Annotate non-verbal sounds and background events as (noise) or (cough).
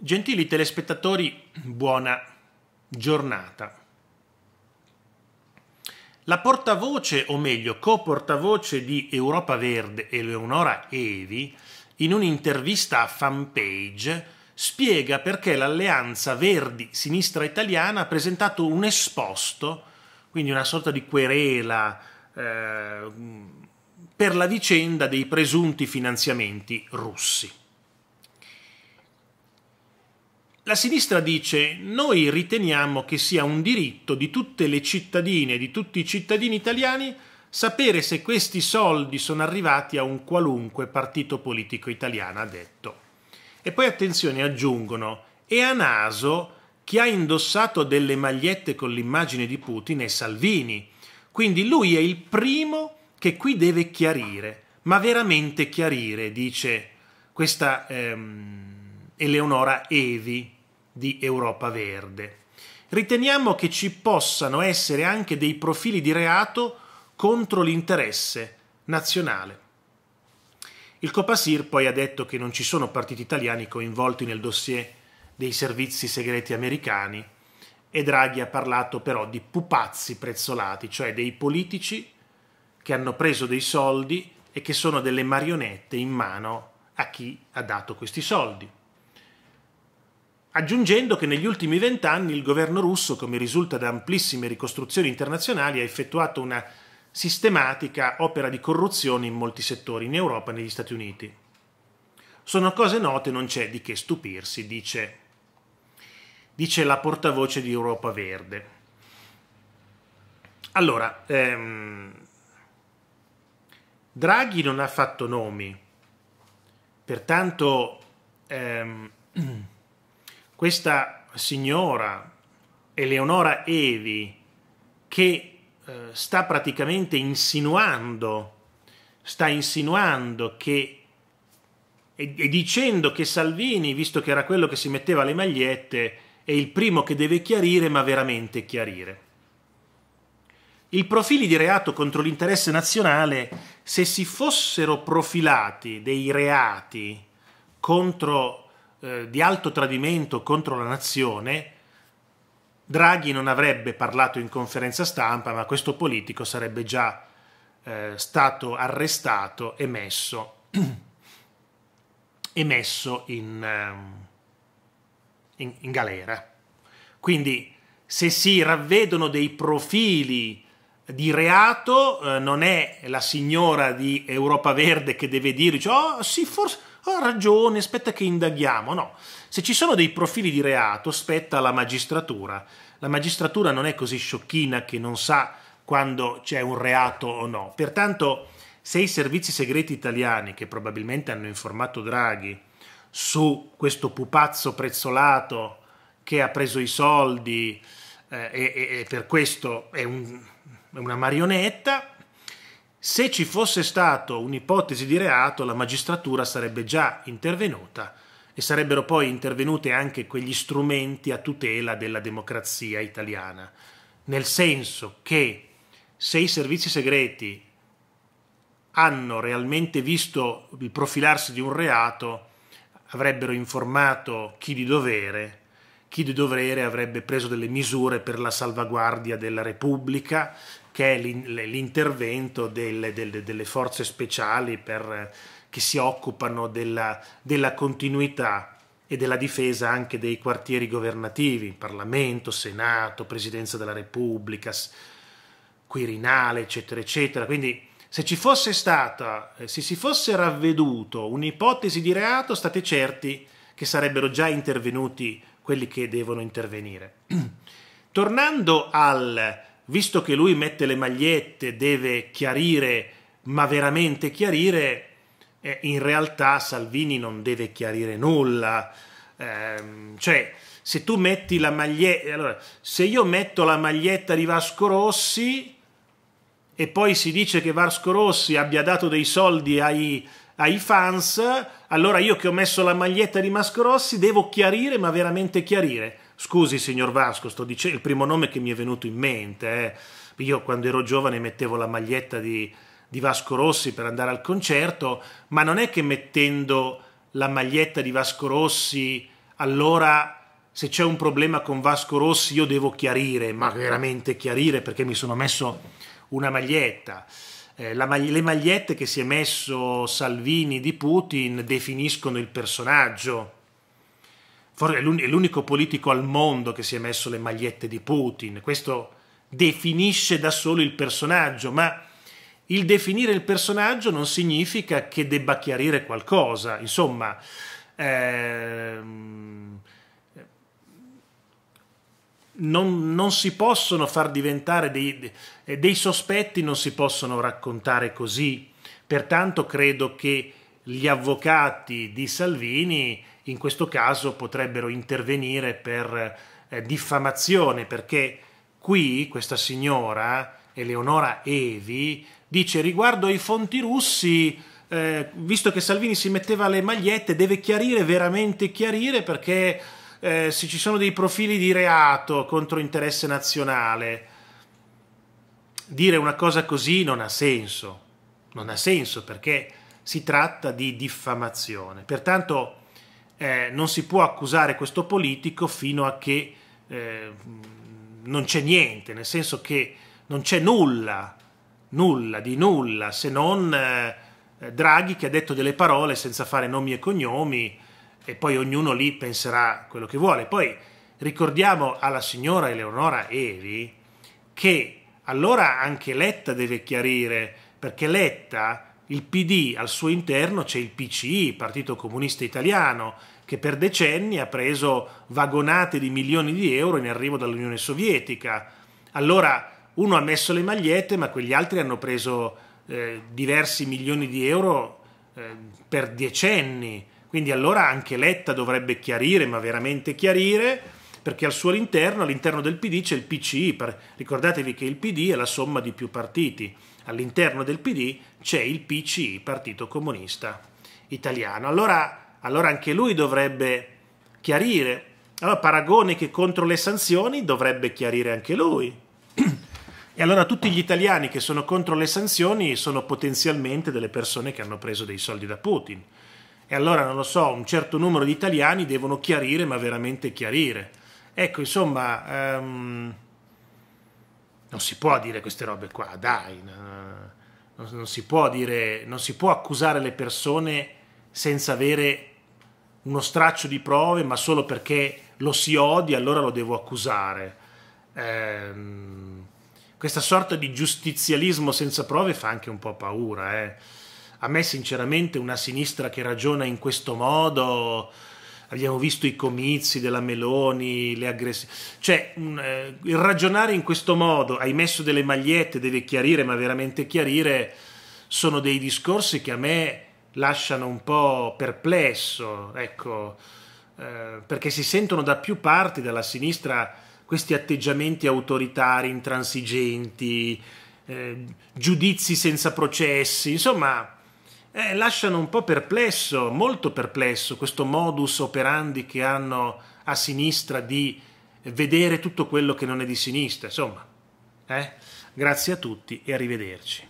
Gentili telespettatori, buona giornata. La portavoce, o meglio, co-portavoce di Europa Verde, Eleonora Evi, in un'intervista a Fanpage, spiega perché l'Alleanza Verdi-Sinistra Italiana ha presentato un esposto, quindi una sorta di querela eh, per la vicenda dei presunti finanziamenti russi. La sinistra dice noi riteniamo che sia un diritto di tutte le cittadine, e di tutti i cittadini italiani, sapere se questi soldi sono arrivati a un qualunque partito politico italiano, ha detto. E poi attenzione, aggiungono, e a naso chi ha indossato delle magliette con l'immagine di Putin è Salvini. Quindi lui è il primo che qui deve chiarire, ma veramente chiarire, dice questa ehm, Eleonora Evi, di Europa Verde. Riteniamo che ci possano essere anche dei profili di reato contro l'interesse nazionale. Il Copasir poi ha detto che non ci sono partiti italiani coinvolti nel dossier dei servizi segreti americani e Draghi ha parlato però di pupazzi prezzolati, cioè dei politici che hanno preso dei soldi e che sono delle marionette in mano a chi ha dato questi soldi aggiungendo che negli ultimi vent'anni il governo russo, come risulta da amplissime ricostruzioni internazionali, ha effettuato una sistematica opera di corruzione in molti settori, in Europa e negli Stati Uniti. Sono cose note, non c'è di che stupirsi, dice, dice la portavoce di Europa Verde. Allora, ehm, Draghi non ha fatto nomi, pertanto ehm, (clears throat) questa signora Eleonora Evi che eh, sta praticamente insinuando, sta insinuando che e, e dicendo che Salvini, visto che era quello che si metteva le magliette, è il primo che deve chiarire, ma veramente chiarire. I profili di reato contro l'interesse nazionale, se si fossero profilati dei reati contro eh, di alto tradimento contro la nazione, Draghi non avrebbe parlato in conferenza stampa, ma questo politico sarebbe già eh, stato arrestato e messo, (clears throat) e messo in, ehm, in, in galera. Quindi se si ravvedono dei profili di reato, eh, non è la signora di Europa Verde che deve dirci, oh sì, forse, ha ah, ragione, aspetta che indaghiamo. No, se ci sono dei profili di reato, spetta la magistratura. La magistratura non è così sciocchina che non sa quando c'è un reato o no. Pertanto, se i servizi segreti italiani, che probabilmente hanno informato Draghi su questo pupazzo prezzolato che ha preso i soldi eh, e, e, per questo è, un, è una marionetta, se ci fosse stato un'ipotesi di reato, la magistratura sarebbe già intervenuta e sarebbero poi intervenute anche quegli strumenti a tutela della democrazia italiana, nel senso che se i servizi segreti hanno realmente visto il profilarsi di un reato, avrebbero informato chi di dovere, chi di dovere avrebbe preso delle misure per la salvaguardia della Repubblica, che è l'intervento delle, delle, delle, forze speciali per, che si occupano della, della continuità e della difesa anche dei quartieri governativi, Parlamento, Senato, Presidenza della Repubblica, Quirinale, eccetera, eccetera. Quindi se ci fosse stata, eh, se si fosse ravveduto un'ipotesi di reato, state certi che sarebbero già intervenuti quelli che devono intervenire. (clears throat) Tornando al visto che lui mette le magliette, deve chiarire, ma veramente chiarire, eh, in realtà Salvini non deve chiarire nulla. Eh, cioè, se tu metti la maglietta, eh, allora, se io metto la maglietta di Vasco Rossi e poi si dice che Vasco Rossi abbia dato dei soldi ai, ai fans, allora io che ho messo la maglietta di Vasco Rossi devo chiarire, ma veramente chiarire. Scusi, signor Vasco, sto dicendo il primo nome che mi è venuto in mente. Eh. Io quando ero giovane mettevo la maglietta di, di Vasco Rossi per andare al concerto, ma non è che mettendo la maglietta di Vasco Rossi allora se c'è un problema con Vasco Rossi io devo chiarire, ma veramente chiarire perché mi sono messo una maglietta. Eh, mag- le magliette che si è messo Salvini di Putin definiscono il personaggio forse è l'unico politico al mondo che si è messo le magliette di Putin, questo definisce da solo il personaggio, ma il definire il personaggio non significa che debba chiarire qualcosa, insomma... Ehm, non, non, si possono far diventare dei, dei, sospetti, non si possono raccontare così. Pertanto credo che gli avvocati di Salvini in questo caso potrebbero intervenire per eh, diffamazione, perché qui questa signora, Eleonora Evi, dice riguardo ai fonti russi, eh, visto che Salvini si metteva le magliette, deve chiarire, veramente chiarire, perché eh, se ci sono dei profili di reato contro interesse nazionale, dire una cosa così non ha senso, non ha senso perché si tratta di diffamazione. Pertanto eh, non si può accusare questo politico fino a che eh, non c'è niente, nel senso che non c'è nulla, nulla di nulla, se non eh, Draghi che ha detto delle parole senza fare nomi e cognomi e poi ognuno lì penserà quello che vuole. Poi ricordiamo alla signora Eleonora Evi che allora anche Letta deve chiarire, perché Letta il PD al suo interno c'è il PCI, Partito Comunista Italiano, che per decenni ha preso vagonate di milioni di euro in arrivo dall'Unione Sovietica. Allora uno ha messo le magliette, ma quegli altri hanno preso eh, diversi milioni di euro eh, per decenni. Quindi allora anche Letta dovrebbe chiarire, ma veramente chiarire, perché al suo interno, all'interno del PD c'è il PCI, per, ricordatevi che il PD è la somma di più partiti, all'interno del PD c'è il PCI, Partito Comunista Italiano. Allora, allora anche lui dovrebbe chiarire, allora Paragone che contro le sanzioni dovrebbe chiarire anche lui. (clears throat) E allora tutti gli italiani che sono contro le sanzioni sono potenzialmente delle persone che hanno preso dei soldi da Putin. E allora, non lo so, un certo numero di italiani devono chiarire, ma veramente chiarire. Ecco, insomma, um, non si può dire queste robe qua, dai, non, non, si può dire, non si può accusare le persone senza avere uno straccio di prove, ma solo perché lo si odia, allora lo devo accusare. Um, questa sorta di giustizialismo senza prove fa anche un po' paura. Eh. A me, sinceramente, una sinistra che ragiona in questo modo abbiamo visto i comizi della Meloni, le aggressioni. Cioè, eh, il ragionare in questo modo, hai messo delle magliette, deve chiarire, ma veramente chiarire, sono dei discorsi che a me lasciano un po' perplesso, ecco, eh, perché si sentono da più parti, dalla sinistra, questi atteggiamenti autoritari, intransigenti, eh, giudizi senza processi, insomma eh, lasciano un po' perplesso, molto perplesso, questo modus operandi che hanno a sinistra di vedere tutto quello che non è di sinistra. Insomma, eh? grazie a tutti e arrivederci.